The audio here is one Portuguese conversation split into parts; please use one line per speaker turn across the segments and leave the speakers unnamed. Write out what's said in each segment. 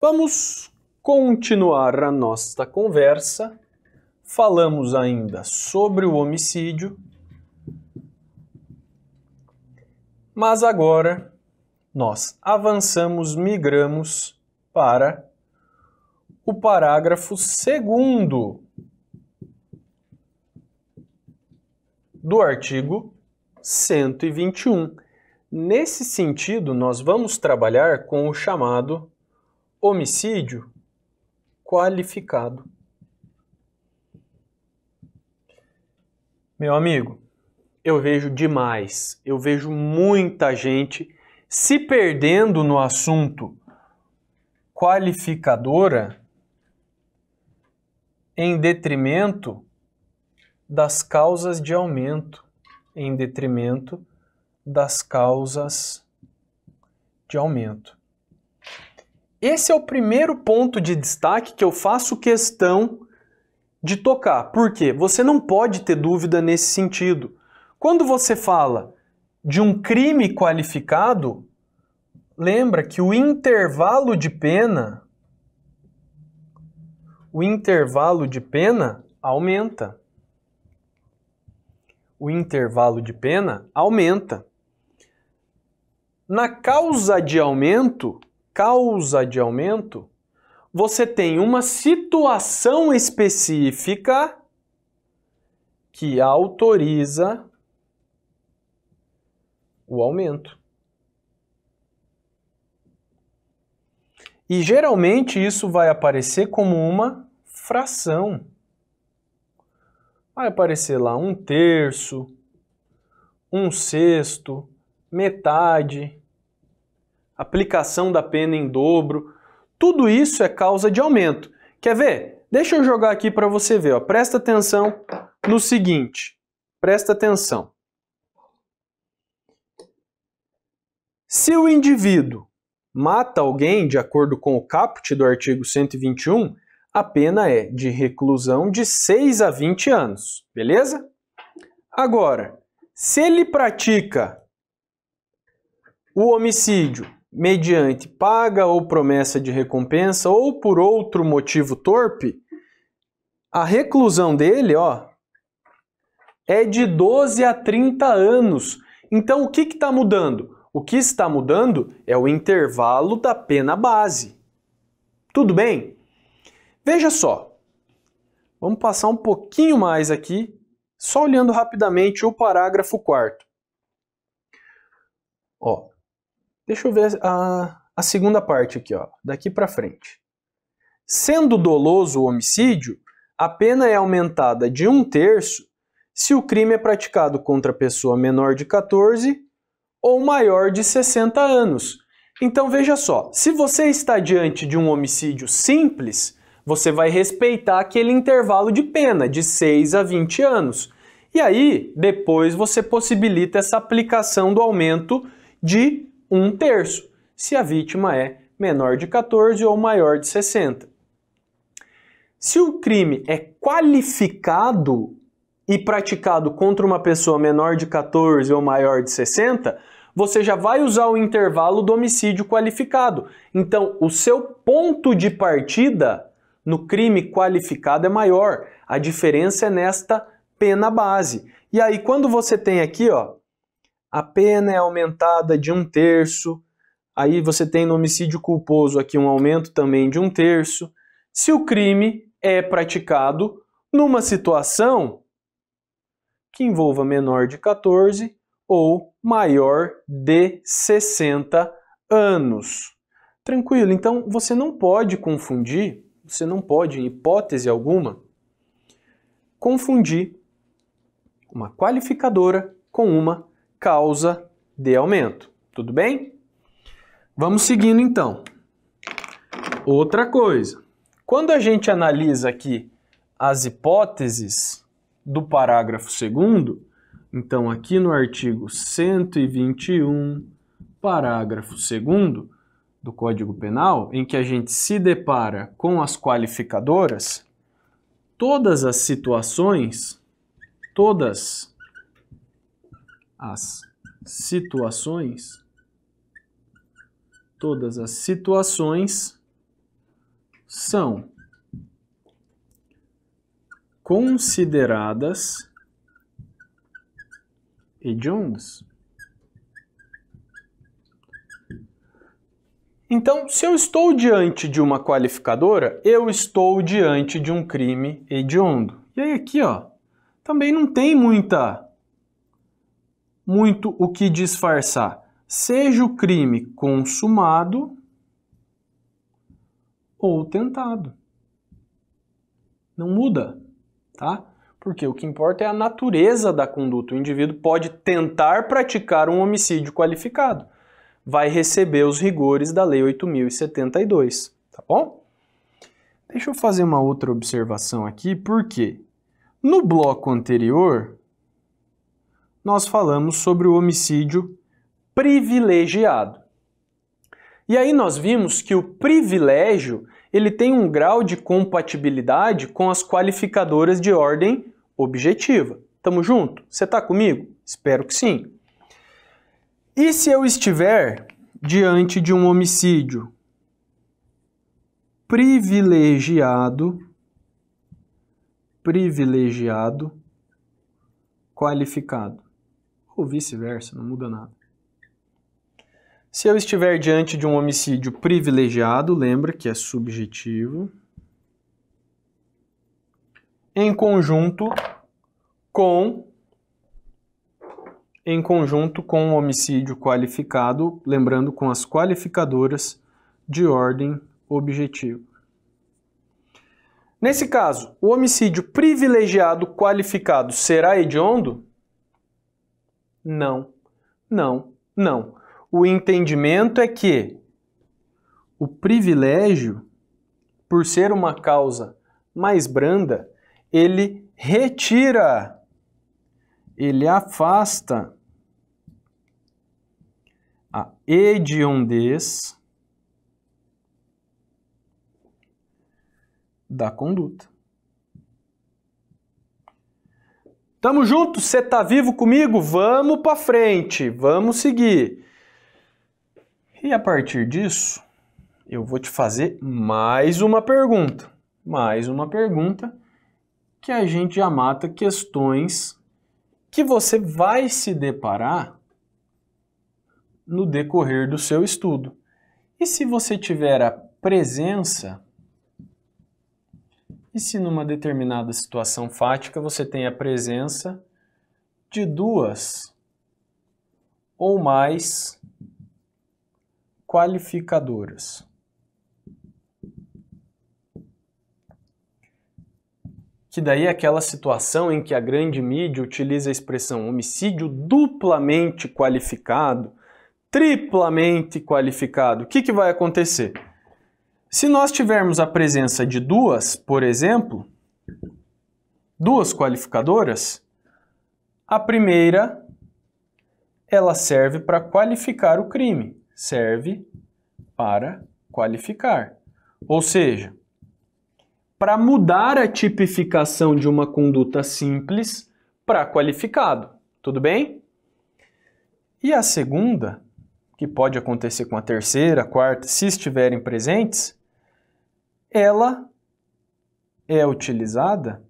Vamos continuar a nossa conversa. Falamos ainda sobre o homicídio, mas agora nós avançamos, migramos para o parágrafo segundo do artigo 121. Nesse sentido, nós vamos trabalhar com o chamado homicídio qualificado. Meu amigo, eu vejo demais, eu vejo muita gente se perdendo no assunto qualificadora em detrimento das causas de aumento, em detrimento das causas de aumento. Esse é o primeiro ponto de destaque que eu faço questão de tocar. Por quê? Você não pode ter dúvida nesse sentido. Quando você fala de um crime qualificado, lembra que o intervalo de pena o intervalo de pena aumenta. O intervalo de pena aumenta. Na causa de aumento, causa de aumento, você tem uma situação específica que autoriza o aumento. E geralmente isso vai aparecer como uma fração. Vai aparecer lá um terço, um sexto, metade, aplicação da pena em dobro, tudo isso é causa de aumento. Quer ver? Deixa eu jogar aqui para você ver. Ó. Presta atenção no seguinte. Presta atenção. Se o indivíduo mata alguém, de acordo com o caput do artigo 121, a pena é de reclusão de 6 a 20 anos, beleza? Agora, se ele pratica o homicídio mediante paga ou promessa de recompensa ou por outro motivo torpe, a reclusão dele, ó, é de 12 a 30 anos. Então o que está mudando? O que está mudando é o intervalo da pena base. Tudo bem? Veja só. Vamos passar um pouquinho mais aqui, só olhando rapidamente o parágrafo 4. Ó, Deixa eu ver a, a segunda parte aqui, ó, daqui para frente. Sendo doloso o homicídio, a pena é aumentada de um terço se o crime é praticado contra pessoa menor de 14 ou maior de 60 anos. Então veja só, se você está diante de um homicídio simples, você vai respeitar aquele intervalo de pena de 6 a 20 anos. E aí, depois você possibilita essa aplicação do aumento de um terço, se a vítima é menor de 14 ou maior de 60. Se o crime é qualificado e praticado contra uma pessoa menor de 14 ou maior de 60, você já vai usar o intervalo do homicídio qualificado. Então, o seu ponto de partida no crime qualificado é maior. A diferença é nesta pena base. E aí, quando você tem aqui, ó, a pena é aumentada de um terço. Aí você tem no homicídio culposo aqui um aumento também de um terço. Se o crime é praticado numa situação que envolva menor de 14 ou maior de 60 anos. Tranquilo, então você não pode confundir, você não pode, em hipótese alguma, confundir uma qualificadora com uma causa de aumento. Tudo bem? Vamos seguindo então. Outra coisa. Quando a gente analisa aqui as hipóteses do parágrafo segundo, então aqui no artigo 121, parágrafo segundo do Código Penal, em que a gente se depara com as qualificadoras, todas as situações, todas as situações, todas as situações são consideradas hediondas Então, se eu estou diante de uma qualificadora, eu estou diante de um crime hediondo. E aí aqui, ó, também não tem muita muito o que disfarçar. Seja o crime consumado ou tentado. Não muda, tá? Porque o que importa é a natureza da conduta. O indivíduo pode tentar praticar um homicídio qualificado. Vai receber os rigores da Lei 8072, tá bom? Deixa eu fazer uma outra observação aqui, porque no bloco anterior nós falamos sobre o homicídio privilegiado. E aí nós vimos que o privilégio ele tem um grau de compatibilidade com as qualificadoras de ordem objetiva. Tamo junto? Você tá comigo? Espero que sim. E se eu estiver diante de um homicídio privilegiado, privilegiado, qualificado? ou vice-versa, não muda nada. Se eu estiver diante de um homicídio privilegiado, lembra que é subjetivo, em conjunto com em conjunto com o homicídio qualificado, lembrando com as qualificadoras de ordem objetiva. Nesse caso, o homicídio privilegiado qualificado será hediondo? Não, não, não. O entendimento é que o privilégio, por ser uma causa mais branda, ele retira, ele afasta a hediondez da conduta. Tamo junto, você tá vivo comigo? Vamos para frente, vamos seguir. E a partir disso, eu vou te fazer mais uma pergunta. Mais uma pergunta que a gente já mata questões que você vai se deparar no decorrer do seu estudo. E se você tiver a presença e se numa determinada situação fática você tem a presença de duas ou mais qualificadoras? que daí é aquela situação em que a grande mídia utiliza a expressão homicídio duplamente qualificado, triplamente qualificado, o que, que vai acontecer? Se nós tivermos a presença de duas, por exemplo, duas qualificadoras, a primeira ela serve para qualificar o crime, serve para qualificar. Ou seja, para mudar a tipificação de uma conduta simples para qualificado, tudo bem? E a segunda, que pode acontecer com a terceira, a quarta, se estiverem presentes, ela é utilizada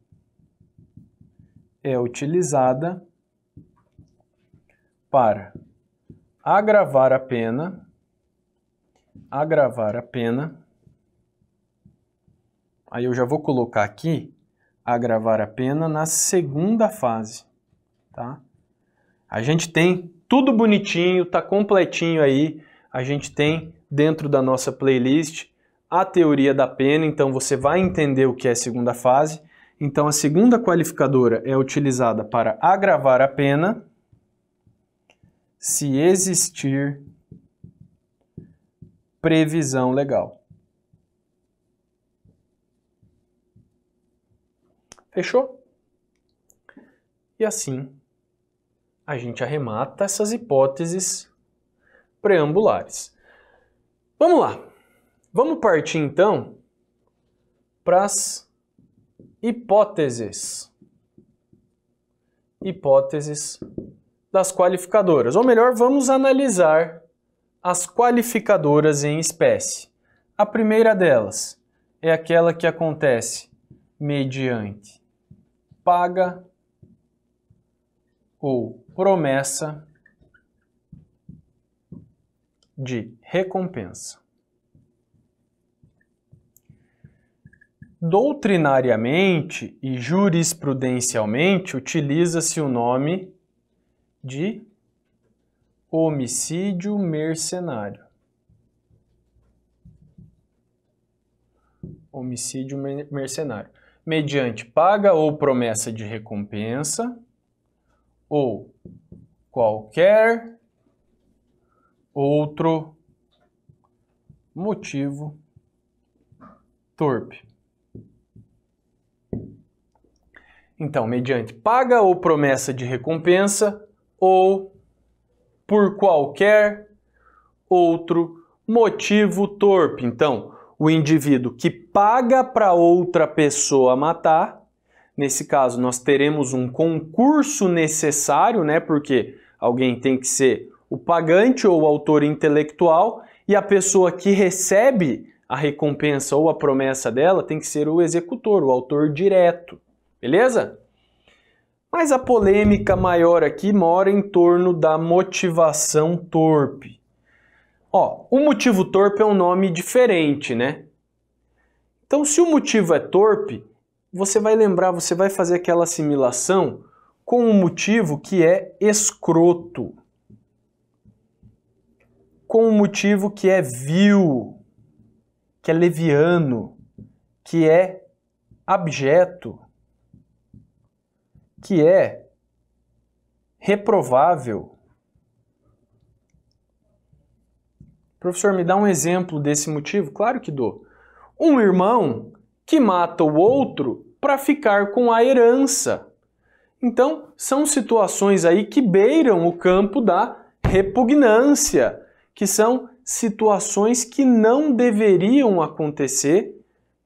é utilizada para agravar a pena agravar a pena Aí eu já vou colocar aqui agravar a pena na segunda fase, tá? A gente tem tudo bonitinho, tá completinho aí. A gente tem dentro da nossa playlist a teoria da pena, então você vai entender o que é segunda fase. Então, a segunda qualificadora é utilizada para agravar a pena se existir previsão legal. Fechou? E assim a gente arremata essas hipóteses preambulares. Vamos lá! Vamos partir então para as hipóteses. Hipóteses das qualificadoras. Ou melhor, vamos analisar as qualificadoras em espécie. A primeira delas é aquela que acontece mediante paga ou promessa de recompensa. Doutrinariamente e jurisprudencialmente utiliza-se o nome de homicídio mercenário. Homicídio mercenário. Mediante paga ou promessa de recompensa ou qualquer outro motivo torpe. Então, mediante paga ou promessa de recompensa ou por qualquer outro motivo torpe. Então, o indivíduo que paga para outra pessoa matar, nesse caso nós teremos um concurso necessário, né? Porque alguém tem que ser o pagante ou o autor intelectual e a pessoa que recebe a recompensa ou a promessa dela tem que ser o executor, o autor direto. Beleza? Mas a polêmica maior aqui mora em torno da motivação torpe. Ó, o motivo torpe é um nome diferente, né? Então, se o motivo é torpe, você vai lembrar, você vai fazer aquela assimilação com o um motivo que é escroto, com o um motivo que é vil, que é leviano, que é abjeto que é reprovável. Professor, me dá um exemplo desse motivo? Claro que dou. Um irmão que mata o outro para ficar com a herança. Então, são situações aí que beiram o campo da repugnância, que são situações que não deveriam acontecer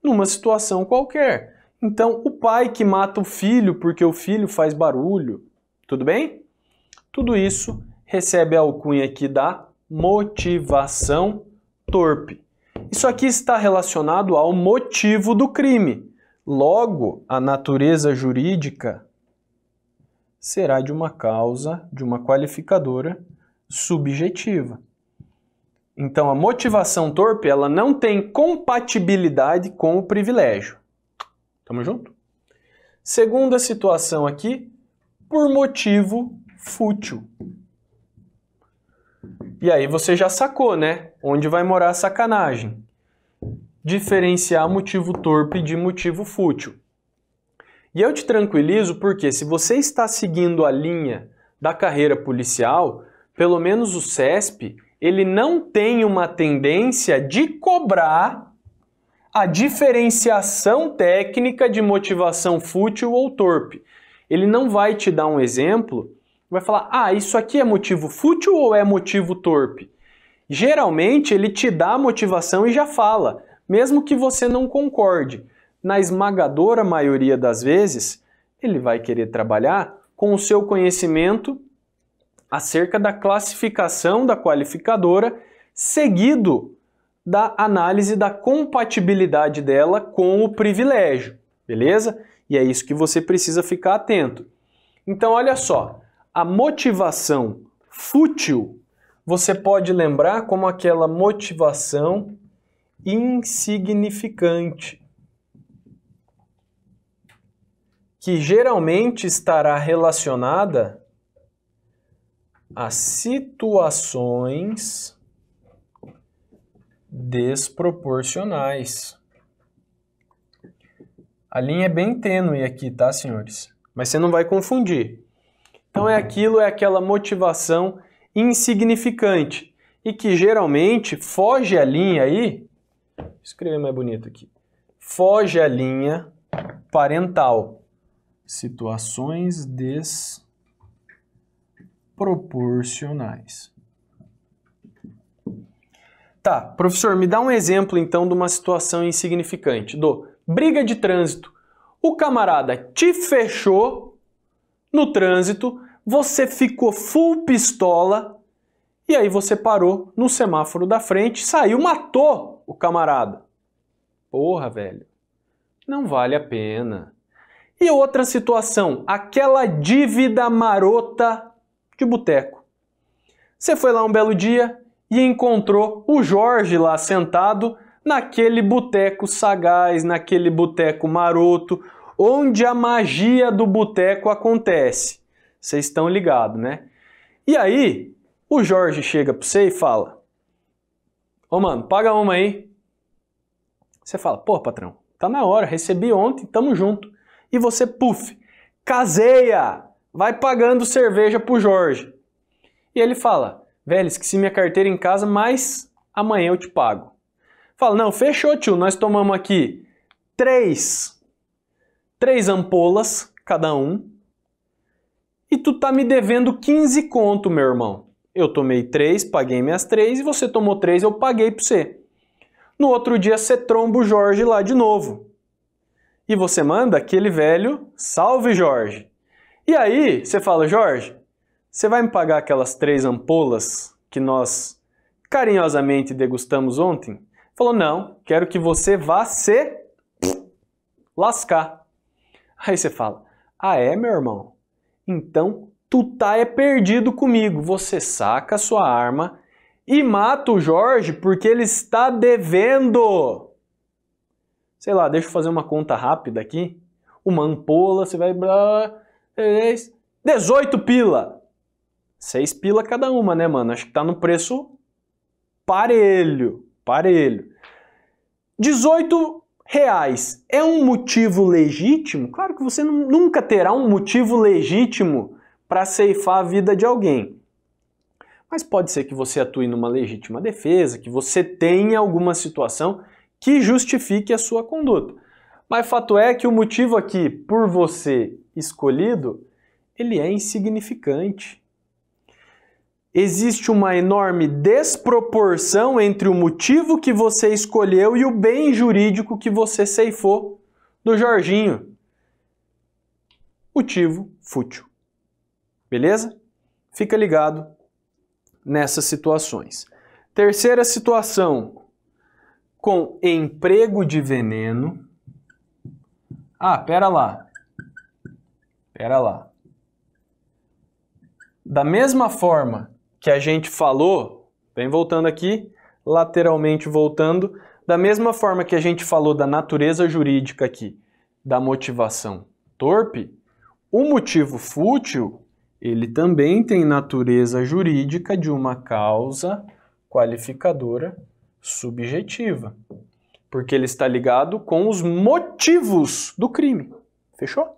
numa situação qualquer. Então, o pai que mata o filho porque o filho faz barulho, tudo bem? Tudo isso recebe a alcunha aqui da motivação torpe. Isso aqui está relacionado ao motivo do crime. Logo, a natureza jurídica será de uma causa, de uma qualificadora subjetiva. Então, a motivação torpe, ela não tem compatibilidade com o privilégio. Tamo junto? Segunda situação aqui, por motivo fútil. E aí você já sacou, né? Onde vai morar a sacanagem? Diferenciar motivo torpe de motivo fútil. E eu te tranquilizo porque se você está seguindo a linha da carreira policial, pelo menos o CESP, ele não tem uma tendência de cobrar a diferenciação técnica de motivação fútil ou torpe. Ele não vai te dar um exemplo, vai falar: ah, isso aqui é motivo fútil ou é motivo torpe? Geralmente ele te dá a motivação e já fala, mesmo que você não concorde. Na esmagadora maioria das vezes, ele vai querer trabalhar com o seu conhecimento acerca da classificação da qualificadora, seguido da análise da compatibilidade dela com o privilégio, beleza? E é isso que você precisa ficar atento. Então, olha só, a motivação fútil você pode lembrar como aquela motivação insignificante, que geralmente estará relacionada a situações desproporcionais. A linha é bem tênue aqui, tá, senhores? Mas você não vai confundir. Então é aquilo, é aquela motivação insignificante e que geralmente foge a linha aí. Vou escrever mais bonito aqui. Foge a linha parental. Situações desproporcionais. Tá, professor, me dá um exemplo então de uma situação insignificante. Do briga de trânsito. O camarada te fechou no trânsito, você ficou full pistola e aí você parou no semáforo da frente, saiu, matou o camarada. Porra, velho. Não vale a pena. E outra situação, aquela dívida marota de boteco. Você foi lá um belo dia, e encontrou o Jorge lá sentado naquele boteco sagaz, naquele boteco maroto, onde a magia do boteco acontece. Vocês estão ligados, né? E aí, o Jorge chega para você e fala: Ô mano, paga uma aí. Você fala: Pô, patrão, tá na hora, recebi ontem, tamo junto. E você, puf, caseia, vai pagando cerveja pro Jorge. E ele fala: Velho, esqueci minha carteira em casa, mas amanhã eu te pago. Fala, não, fechou, tio. Nós tomamos aqui três, três ampolas, cada um. E tu tá me devendo 15 conto, meu irmão. Eu tomei três, paguei minhas três, e você tomou três, eu paguei pra você. No outro dia você tromba o Jorge lá de novo. E você manda aquele velho, salve Jorge. E aí você fala, Jorge, você vai me pagar aquelas três ampolas que nós carinhosamente degustamos ontem? Falou, não, quero que você vá se lascar. Aí você fala, ah é, meu irmão? Então tu tá é perdido comigo. Você saca a sua arma e mata o Jorge porque ele está devendo. Sei lá, deixa eu fazer uma conta rápida aqui. Uma ampola, você vai... 18 pila. Seis pila cada uma, né, mano? Acho que tá no preço parelho, parelho. 18 reais é um motivo legítimo? Claro que você nunca terá um motivo legítimo para ceifar a vida de alguém. Mas pode ser que você atue numa legítima defesa, que você tenha alguma situação que justifique a sua conduta. Mas fato é que o motivo aqui por você escolhido, ele é insignificante existe uma enorme desproporção entre o motivo que você escolheu e o bem jurídico que você ceifou do Jorginho. Motivo fútil. Beleza? Fica ligado nessas situações. Terceira situação, com emprego de veneno. Ah, pera lá. Pera lá. Da mesma forma que a gente falou, vem voltando aqui, lateralmente voltando, da mesma forma que a gente falou da natureza jurídica aqui, da motivação torpe, o motivo fútil, ele também tem natureza jurídica de uma causa qualificadora subjetiva, porque ele está ligado com os motivos do crime. Fechou?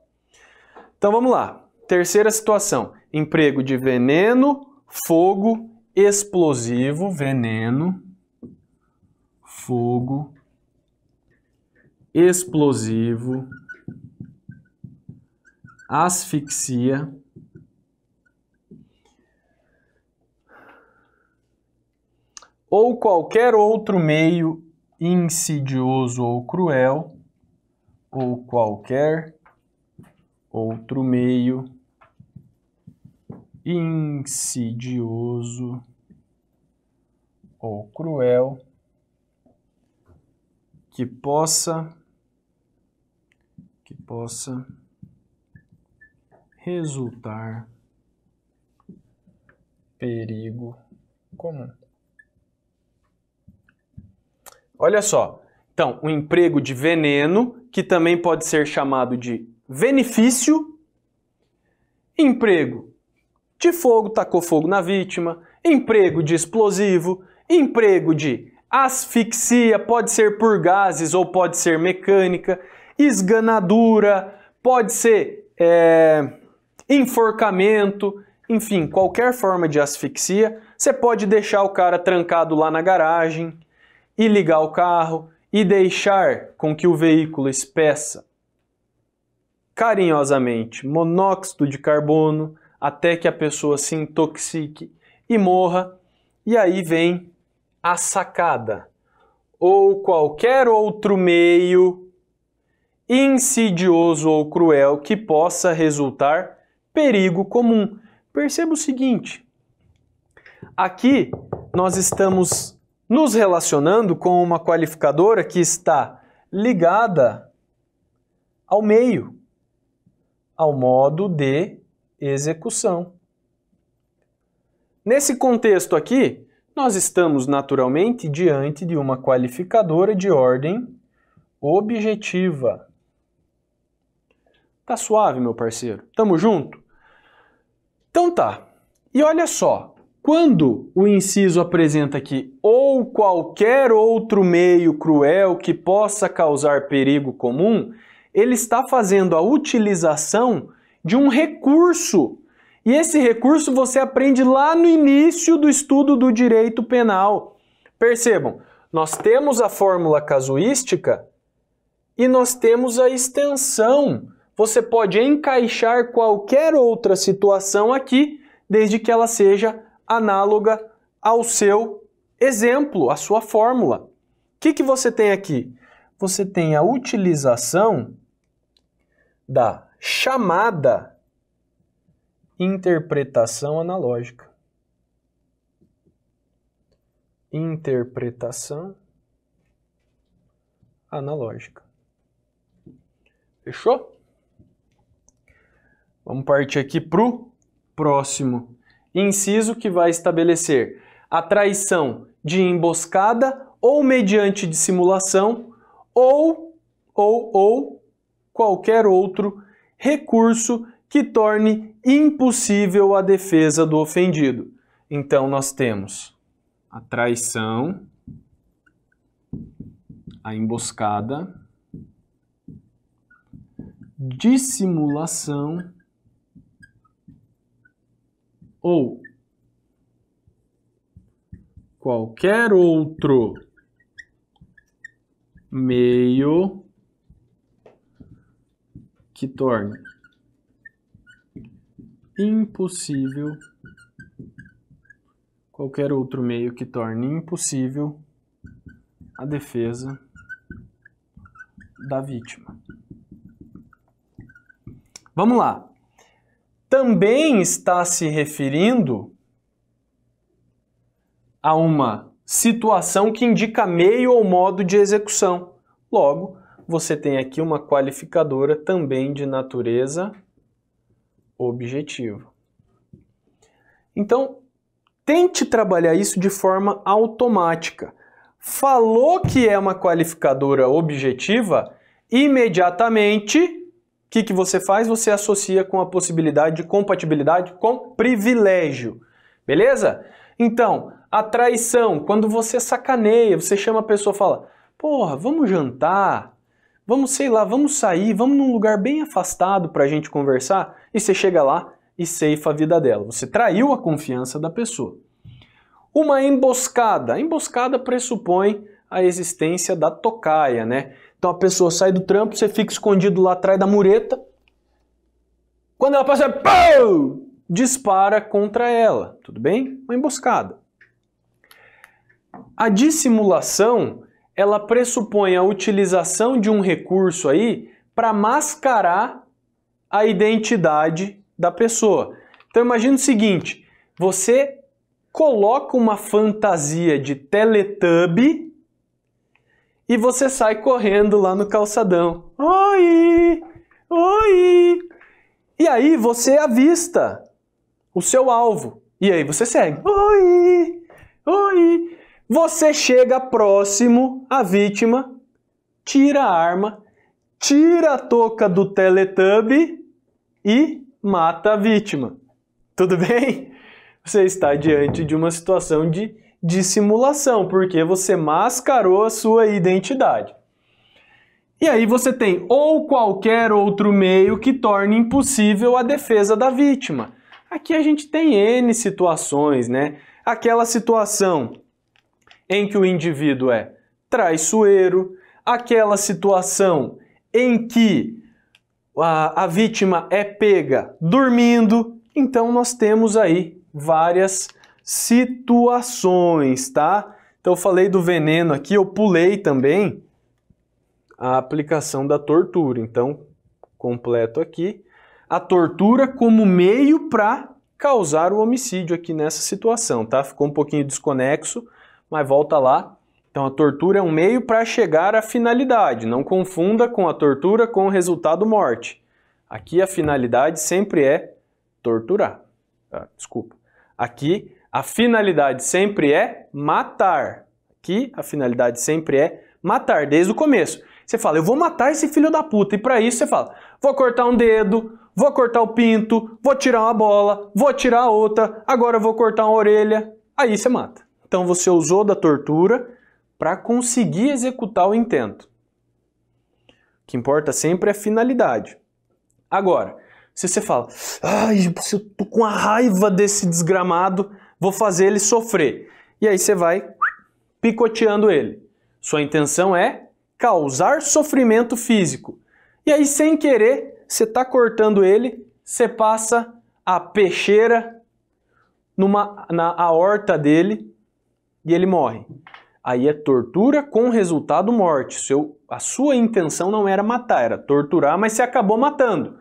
Então vamos lá. Terceira situação: emprego de veneno fogo, explosivo, veneno, fogo, explosivo, asfixia, ou qualquer outro meio insidioso ou cruel, ou qualquer outro meio insidioso ou cruel que possa que possa resultar perigo comum. Olha só. Então, o um emprego de veneno, que também pode ser chamado de benefício, emprego de fogo tacou fogo na vítima, emprego de explosivo, emprego de asfixia, pode ser por gases ou pode ser mecânica, esganadura, pode ser é, enforcamento, enfim, qualquer forma de asfixia. Você pode deixar o cara trancado lá na garagem e ligar o carro e deixar com que o veículo espeça carinhosamente monóxido de carbono, até que a pessoa se intoxique e morra. E aí vem a sacada, ou qualquer outro meio insidioso ou cruel que possa resultar perigo comum. Perceba o seguinte: aqui nós estamos nos relacionando com uma qualificadora que está ligada ao meio, ao modo de execução. Nesse contexto aqui, nós estamos naturalmente diante de uma qualificadora de ordem objetiva. Tá suave, meu parceiro? Tamo junto? Então tá. E olha só, quando o inciso apresenta aqui ou qualquer outro meio cruel que possa causar perigo comum, ele está fazendo a utilização de um recurso. E esse recurso você aprende lá no início do estudo do direito penal. Percebam, nós temos a fórmula casuística e nós temos a extensão. Você pode encaixar qualquer outra situação aqui, desde que ela seja análoga ao seu exemplo, à sua fórmula. O que, que você tem aqui? Você tem a utilização da chamada interpretação analógica. Interpretação analógica. Fechou? Vamos partir aqui para o próximo inciso que vai estabelecer a traição de emboscada ou mediante dissimulação ou ou ou qualquer outro recurso que torne impossível a defesa do ofendido. Então nós temos a traição, a emboscada, dissimulação ou qualquer outro meio que torne impossível qualquer outro meio que torne impossível a defesa da vítima. Vamos lá. Também está se referindo a uma situação que indica meio ou modo de execução. Logo, você tem aqui uma qualificadora também de natureza objetiva. Então, tente trabalhar isso de forma automática. Falou que é uma qualificadora objetiva, imediatamente o que, que você faz? Você associa com a possibilidade de compatibilidade com privilégio. Beleza? Então, a traição, quando você sacaneia, você chama a pessoa e fala: Porra, vamos jantar? Vamos, sei lá, vamos sair, vamos num lugar bem afastado para a gente conversar e você chega lá e ceifa a vida dela. Você traiu a confiança da pessoa. Uma emboscada. A emboscada pressupõe a existência da tocaia, né? Então a pessoa sai do trampo, você fica escondido lá atrás da mureta. Quando ela passa, pau! dispara contra ela, tudo bem? Uma emboscada. A dissimulação ela pressupõe a utilização de um recurso aí para mascarar a identidade da pessoa. Então imagina o seguinte, você coloca uma fantasia de Teletubby e você sai correndo lá no calçadão. Oi! Oi! E aí você avista o seu alvo. E aí você segue. Oi! Oi! Você chega próximo à vítima, tira a arma, tira a touca do Teletubb e mata a vítima. Tudo bem? Você está diante de uma situação de dissimulação, porque você mascarou a sua identidade. E aí você tem ou qualquer outro meio que torne impossível a defesa da vítima. Aqui a gente tem N situações, né? Aquela situação em que o indivíduo é traiçoeiro, aquela situação em que a, a vítima é pega dormindo. Então, nós temos aí várias situações, tá? Então, eu falei do veneno aqui, eu pulei também a aplicação da tortura. Então, completo aqui. A tortura como meio para causar o homicídio aqui nessa situação, tá? Ficou um pouquinho desconexo, mas volta lá. Então a tortura é um meio para chegar à finalidade. Não confunda com a tortura com o resultado morte. Aqui a finalidade sempre é torturar. Ah, desculpa. Aqui a finalidade sempre é matar. Aqui a finalidade sempre é matar, desde o começo. Você fala, eu vou matar esse filho da puta. E para isso você fala, vou cortar um dedo, vou cortar o pinto, vou tirar uma bola, vou tirar outra, agora vou cortar uma orelha. Aí você mata. Então você usou da tortura para conseguir executar o intento. O que importa sempre é a finalidade. Agora, se você fala, ai, eu tô com a raiva desse desgramado, vou fazer ele sofrer. E aí você vai picoteando ele. Sua intenção é causar sofrimento físico. E aí, sem querer, você tá cortando ele, você passa a peixeira numa, na aorta dele e ele morre. Aí é tortura com resultado morte. Seu, a sua intenção não era matar, era torturar, mas se acabou matando.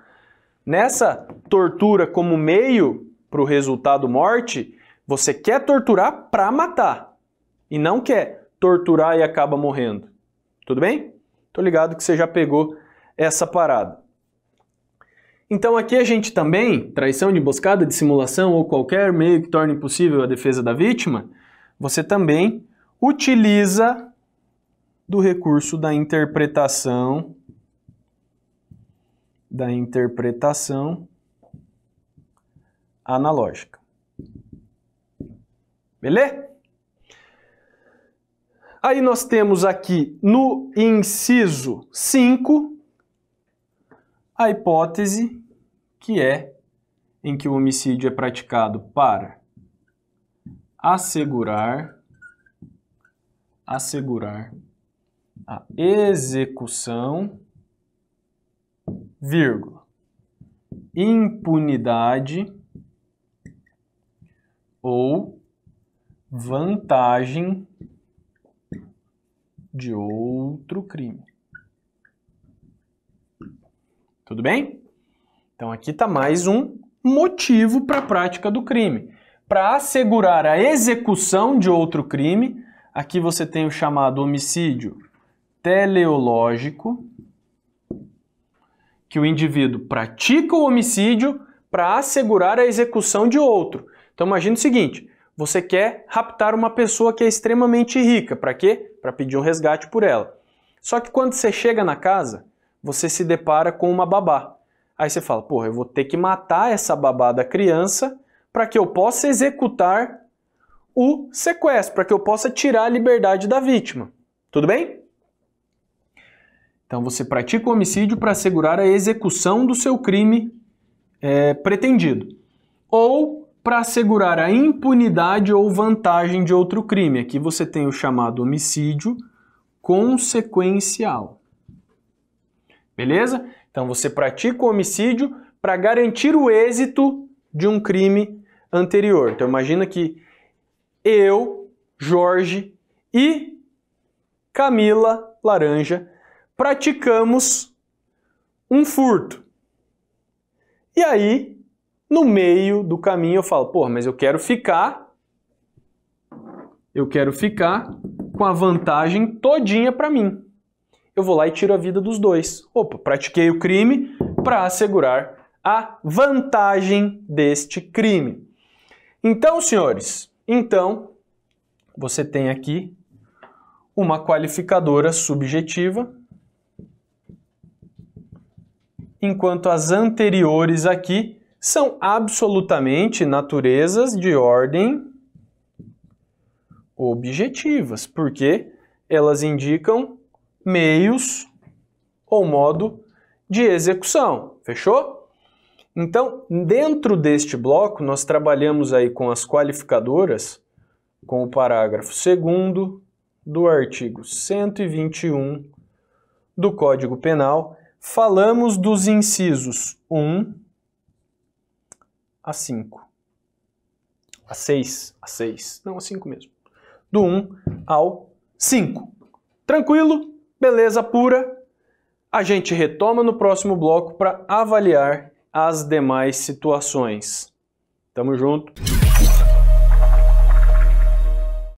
Nessa tortura como meio para o resultado morte, você quer torturar para matar e não quer torturar e acaba morrendo. Tudo bem? Tô ligado que você já pegou essa parada. Então aqui a gente também, traição de emboscada, dissimulação ou qualquer meio que torne possível a defesa da vítima, você também utiliza do recurso da interpretação da interpretação analógica. Beleza? Aí nós temos aqui no inciso 5 a hipótese que é em que o homicídio é praticado para assegurar, assegurar a execução, vírgula, impunidade ou vantagem de outro crime. Tudo bem? Então aqui está mais um motivo para a prática do crime para assegurar a execução de outro crime. Aqui você tem o chamado homicídio teleológico, que o indivíduo pratica o homicídio para assegurar a execução de outro. Então imagine o seguinte, você quer raptar uma pessoa que é extremamente rica, para quê? Para pedir um resgate por ela. Só que quando você chega na casa, você se depara com uma babá. Aí você fala, porra, eu vou ter que matar essa babá da criança para que eu possa executar o sequestro, para que eu possa tirar a liberdade da vítima. Tudo bem? Então você pratica o homicídio para assegurar a execução do seu crime é, pretendido. Ou para assegurar a impunidade ou vantagem de outro crime. Aqui você tem o chamado homicídio consequencial. Beleza? Então você pratica o homicídio para garantir o êxito de um crime anterior. Então imagina que eu, Jorge e Camila Laranja praticamos um furto. E aí, no meio do caminho eu falo, pô, mas eu quero ficar eu quero ficar com a vantagem todinha para mim. Eu vou lá e tiro a vida dos dois. Opa, pratiquei o crime para assegurar a vantagem deste crime. Então, senhores, então você tem aqui uma qualificadora subjetiva, enquanto as anteriores aqui são absolutamente naturezas de ordem objetivas, porque elas indicam meios ou modo de execução. Fechou? Então, dentro deste bloco, nós trabalhamos aí com as qualificadoras, com o parágrafo 2 do artigo 121 do Código Penal, falamos dos incisos 1 a 5. A 6, a 6, não, a 5 mesmo. Do 1 ao 5. Tranquilo? Beleza pura? A gente retoma no próximo bloco para avaliar as demais situações. Tamo junto.